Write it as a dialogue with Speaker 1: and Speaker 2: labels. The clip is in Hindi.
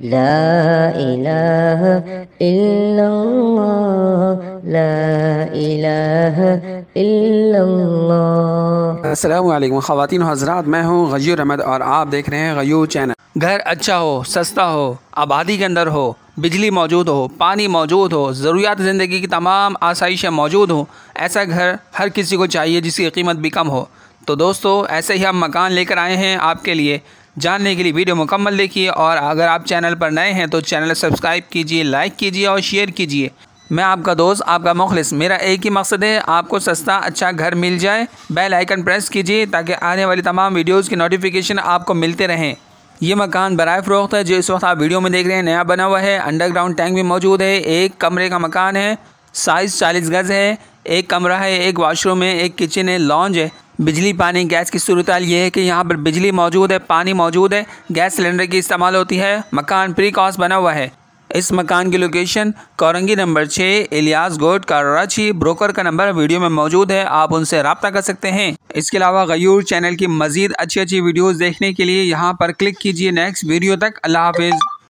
Speaker 1: لا إله
Speaker 2: हजरात मैं हूँ गयूर अहमद और आप देख रहे हैं गयूर चैनल घर अच्छा हो सस्ता हो आबादी के अंदर हो बिजली मौजूद हो पानी मौजूद हो ज़रूरियात ज़िंदगी की तमाम आसाइशें मौजूद हों ऐसा घर हर किसी को चाहिए जिसकी कीमत भी कम हो तो दोस्तों ऐसे ही हम मकान लेकर आए हैं आपके लिए जानने के लिए वीडियो मुकम्मल देखिए और अगर आप चैनल पर नए हैं तो चैनल सब्सक्राइब कीजिए लाइक कीजिए और शेयर कीजिए मैं आपका दोस्त आपका मुखलिस मेरा एक ही मकसद है आपको सस्ता अच्छा घर मिल जाए बेल आइकन प्रेस कीजिए ताकि आने वाली तमाम वीडियोज़ की नोटिफिकेशन आपको मिलते रहें ये मकान बरए फ़रोख्त है जो इस वक्त आप वीडियो में देख रहे हैं नया बना हुआ है अंडरग्राउंड टैंक भी मौजूद है एक कमरे का मकान है साइज़ चालीस गज़ है एक कमरा है एक वाशरूम है एक किचन है लॉन्ज है बिजली पानी गैस की सूरत ये है कि यहाँ पर बिजली मौजूद है पानी मौजूद है गैस सिलेंडर की इस्तेमाल होती है मकान प्री कॉस्ट बना हुआ है इस मकान की लोकेशन कोरंगी नंबर छः इलियास गोट कराची ब्रोकर का नंबर वीडियो में मौजूद है आप उनसे रबता कर सकते हैं इसके अलावा गयूर चैनल की मजीद अच्छी अच्छी वीडियोज़ देखने के लिए यहाँ पर क्लिक कीजिए नेक्स्ट वीडियो तक अल्लाह हाफिज़